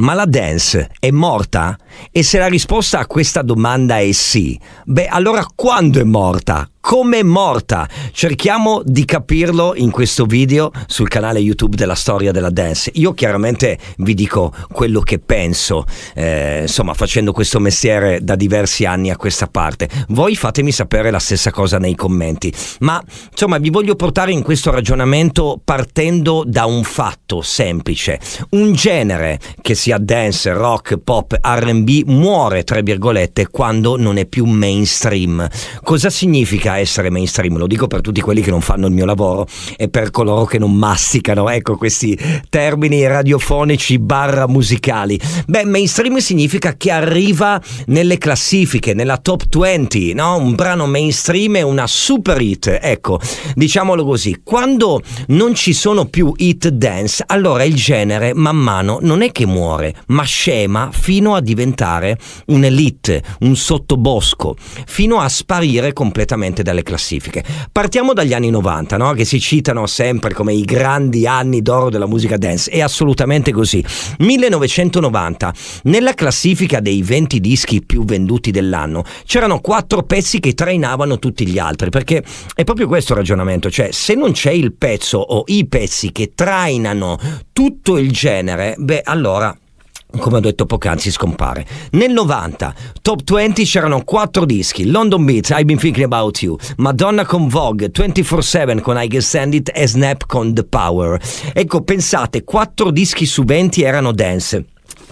ma la dance è morta? E se la risposta a questa domanda è sì, beh allora quando è morta? come morta. Cerchiamo di capirlo in questo video sul canale YouTube della storia della dance. Io chiaramente vi dico quello che penso, eh, insomma, facendo questo mestiere da diversi anni a questa parte. Voi fatemi sapere la stessa cosa nei commenti, ma insomma, vi voglio portare in questo ragionamento partendo da un fatto semplice. Un genere che sia dance, rock, pop, R&B muore tra virgolette quando non è più mainstream. Cosa significa fatica essere mainstream, lo dico per tutti quelli che non fanno il mio lavoro e per coloro che non masticano, ecco questi termini radiofonici barra musicali. Beh, mainstream significa che arriva nelle classifiche, nella top 20, no? Un brano mainstream è una super hit, ecco, diciamolo così. Quando non ci sono più hit dance, allora il genere man mano non è che muore, ma scema fino a diventare un'elite, un sottobosco, fino a sparire completamente eliminate dalle classifiche. Partiamo dagli anni 90, no? che si citano sempre come i grandi anni d'oro della musica dance. È assolutamente così. 1990, nella classifica dei 20 dischi più venduti dell'anno, c'erano quattro pezzi che trainavano tutti gli altri, perché è proprio questo il ragionamento, cioè se non c'è il pezzo o i pezzi che trainano tutto il genere, beh allora come ho detto poc'anzi, scompare. Nel 90, top 20 c'erano 4 dischi: London Beats, I've Been Thinking About You, Madonna con Vogue, 24-7 con I Can Stand It e Snap con The Power. Ecco, pensate, 4 dischi su 20 erano dance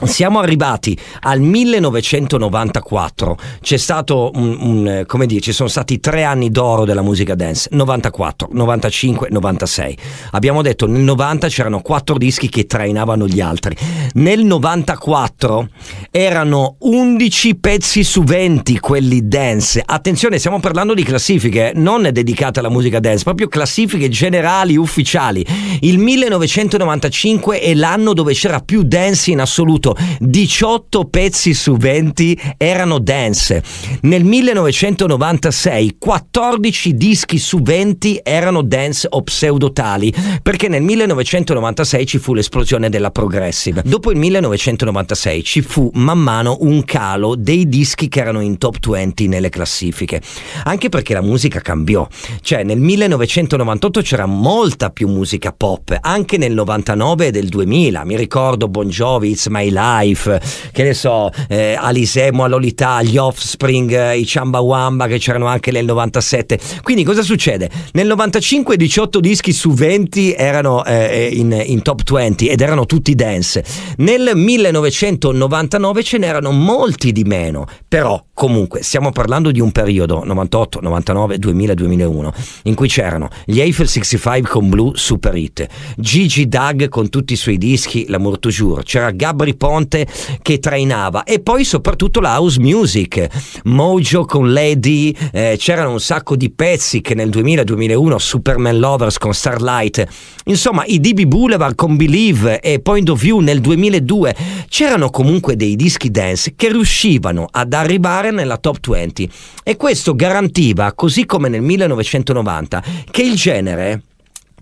siamo arrivati al 1994, c'è stato un, un, eh, come dire, ci sono stati tre anni d'oro della musica dance, 94, 95, 96. Abbiamo detto nel 90 c'erano quattro dischi che trainavano gli altri, nel 94 erano 11 pezzi su 20 quelli dance. Attenzione, stiamo parlando di classifiche eh. non dedicate alla musica dance, proprio classifiche generali, ufficiali. Il 1995 è l'anno dove c'era più dance in assoluto appunto ecco, 18 pezzi su 20 erano dance. Nel 1996 14 dischi su 20 erano dance o pseudotali, perché nel 1996 ci fu l'esplosione della progressive. Dopo il 1996 ci fu man mano un calo dei dischi che erano in top 20 nelle classifiche, anche perché la musica cambiò. Cioè nel 1998 c'era molta più musica pop, anche nel 99 e del 2000. Mi ricordo Bon Jovi, It's My Life, che ne so, eh, Alisemo all'Olità, gli Offspring, eh, i Ciambawamba che c'erano anche nel 97. Quindi cosa succede? Nel 95 18 dischi su 20 erano eh, in, in, top 20 ed erano tutti dance. Nel 1999 ce n'erano molti di meno, però comunque stiamo parlando di un periodo 98, 99, 2000, 2001 in cui c'erano gli Eiffel 65 con Blue Super Hit, Gigi Dag con tutti i suoi dischi, la Toujours, c'era Gabri Ponte che trainava e poi soprattutto la house music, Mojo con Lady, eh, c'erano un sacco di pezzi che nel 2000-2001 Superman Lovers con Starlight, insomma i DB Boulevard con Believe e Point of View nel 2002, c'erano comunque dei dischi dance che riuscivano a dare arrivare nella top 20 e questo garantiva, così come nel 1990, che il genere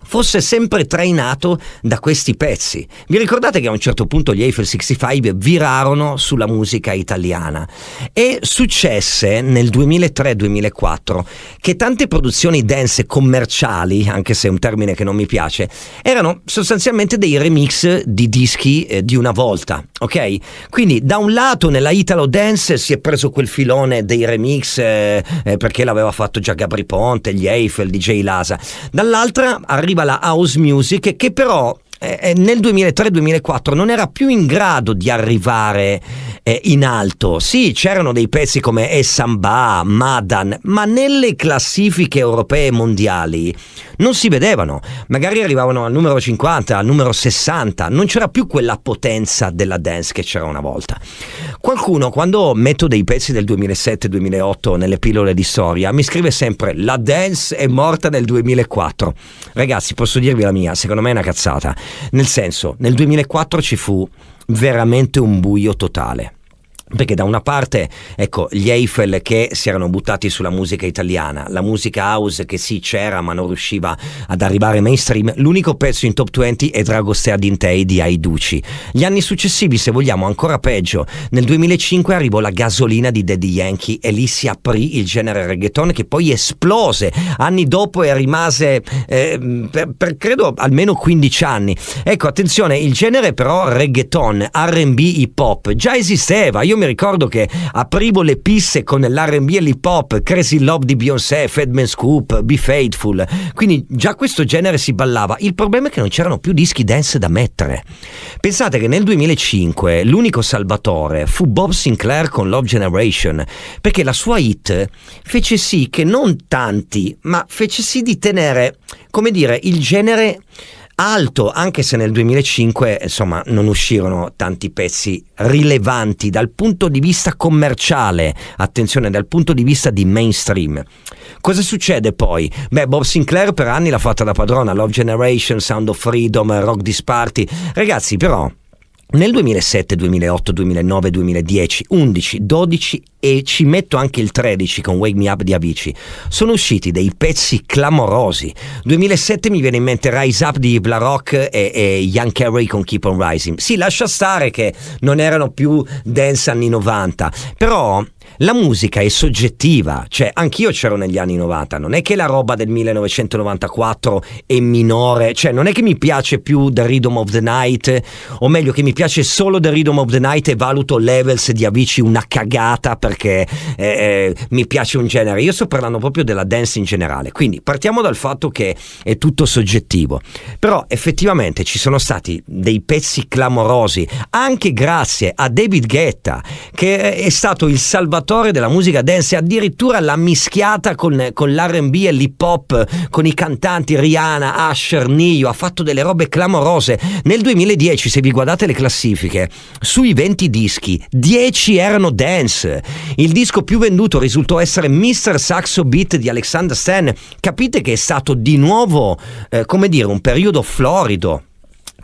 fosse sempre trainato da questi pezzi. Vi ricordate che a un certo punto gli Eiffel 65 virarono sulla musica italiana e successe nel 2003-2004 che tante produzioni dance commerciali, anche se è un termine che non mi piace, erano sostanzialmente dei remix di dischi eh, di una volta, ok? Quindi da un lato nella Italo Dance si è preso quel filone dei remix eh, eh perché l'aveva fatto già Gabri Ponte, gli Eiffel, DJ Lasa, dall'altra arriva arriva la house music che però eh, eh, nel 2003-2004 non era più in grado di arrivare eh, in alto. Sì, c'erano dei pezzi come Esamba, Madan, ma nelle classifiche europee e mondiali non si vedevano. Magari arrivavano al numero 50, al numero 60, non c'era più quella potenza della dance che c'era una volta. Qualcuno, quando metto dei pezzi del 2007-2008 nelle pillole di storia, mi scrive sempre la dance è morta nel 2004. Ragazzi, posso dirvi la mia, secondo me è una cazzata. Nel senso, nel 2004 ci fu veramente un buio totale. Perché da una parte, ecco, gli Eiffel che si erano buttati sulla musica italiana, la musica house che sì c'era ma non riusciva ad arrivare mainstream, l'unico pezzo in top 20 è Dragostea Dintei di Aiduci. Gli anni successivi, se vogliamo, ancora peggio. Nel 2005 arrivò la gasolina di Daddy Yankee e lì si aprì il genere reggaeton che poi esplose anni dopo e rimase eh, per, per credo almeno 15 anni. Ecco, attenzione, il genere però reggaeton, RB, hip hop già esisteva. Io io mi ricordo che aprivo le pisse con l'RB e l'hip hop, Crazy Love di Beyoncé, Fedman Scoop, Be Faithful. Quindi già questo genere si ballava. Il problema è che non c'erano più dischi dance da mettere. Pensate che nel 2005 l'unico salvatore fu Bob Sinclair con Love Generation, perché la sua hit fece sì che non tanti, ma fece sì di tenere, come dire, il genere alto, anche se nel 2005 insomma, non uscirono tanti pezzi rilevanti dal punto di vista commerciale, attenzione, dal punto di vista di mainstream. Cosa succede poi? Beh, Bob Sinclair per anni l'ha fatta da padrona, Love Generation, Sound of Freedom, Rock Disparty. Ragazzi, però nel 2007, 2008, 2009, 2010, 11, 12 e ci metto anche il 13 con Wake Me Up di Avicii, sono usciti dei pezzi clamorosi. 2007 mi viene in mente Rise Up di Bla Rock e, e Young Carey con Keep on Rising. Sì, lascia stare che non erano più dance anni 90, però la musica è soggettiva, cioè anch'io c'ero negli anni 90, non è che la roba del 1994 è minore, cioè non è che mi piace più The Rhythm of the Night, o meglio che mi piace solo The Rhythm of the Night e valuto Levels di Avicii una cagata perché eh, eh, mi piace un genere, io sto parlando proprio della dance in generale, quindi partiamo dal fatto che è tutto soggettivo, però effettivamente ci sono stati dei pezzi clamorosi, anche grazie a David Guetta che è stato il salvatore trionfatore della musica dance e addirittura l'ha mischiata con, con l'RB e l'hip hop, con i cantanti Rihanna, Asher, Nio, ha fatto delle robe clamorose. Nel 2010, se vi guardate le classifiche, sui 20 dischi, 10 erano dance. Il disco più venduto risultò essere Mr. Saxo Beat di Alexander Stan. Capite che è stato di nuovo, eh, come dire, un periodo florido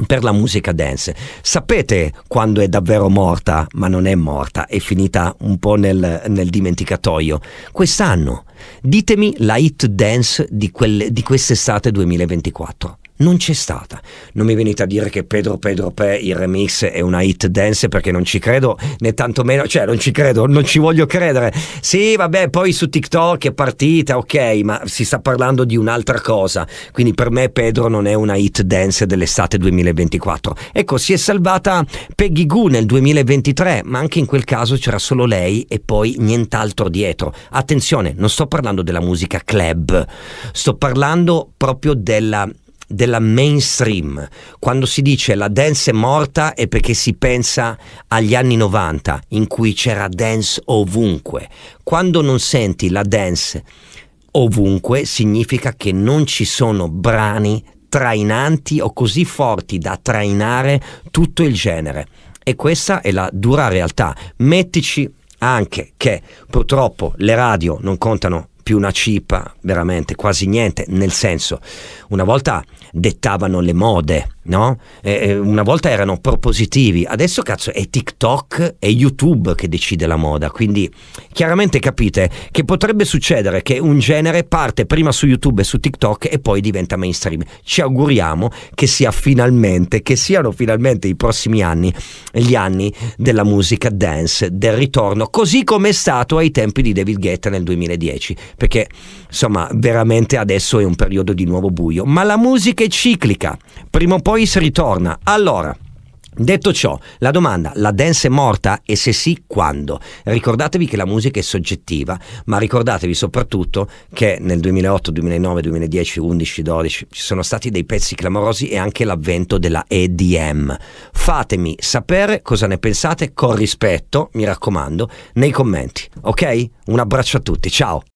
per la musica dance. Sapete quando è davvero morta, ma non è morta, è finita un po' nel, nel dimenticatoio? Quest'anno. Ditemi la hit dance di, quelle, di quest'estate 2024 non c'è stata. Non mi venite a dire che Pedro Pedro Pe il remix è una hit dance perché non ci credo, né tantomeno, cioè non ci credo, non ci voglio credere. Sì, vabbè, poi su TikTok è partita, ok, ma si sta parlando di un'altra cosa. Quindi per me Pedro non è una hit dance dell'estate 2024. Ecco, si è salvata Peggy Goo nel 2023, ma anche in quel caso c'era solo lei e poi nient'altro dietro. Attenzione, non sto parlando della musica club, sto parlando proprio della della mainstream. Quando si dice la dance è morta è perché si pensa agli anni 90 in cui c'era dance ovunque. Quando non senti la dance ovunque significa che non ci sono brani trainanti o così forti da trainare tutto il genere. E questa è la dura realtà. Mettici anche che purtroppo le radio non contano più una cipa, veramente quasi niente, nel senso, una volta dettavano le mode, no? Eh, eh, una volta erano propositivi, adesso cazzo è TikTok e YouTube che decide la moda, quindi chiaramente capite che potrebbe succedere che un genere parte prima su YouTube e su TikTok e poi diventa mainstream. Ci auguriamo che sia finalmente, che siano finalmente i prossimi anni gli anni della musica dance, del ritorno, così come è stato ai tempi di David Guetta nel 2010, perché insomma veramente adesso è un periodo di nuovo buio, ma la musica che è ciclica, prima o poi si ritorna. Allora, Detto ciò, la domanda, la dance è morta e se sì, quando? Ricordatevi che la musica è soggettiva, ma ricordatevi soprattutto che nel 2008, 2009, 2010, 2011, 2012 ci sono stati dei pezzi clamorosi e anche l'avvento della EDM. Fatemi sapere cosa ne pensate con rispetto, mi raccomando, nei commenti. Ok? Un abbraccio a tutti, ciao!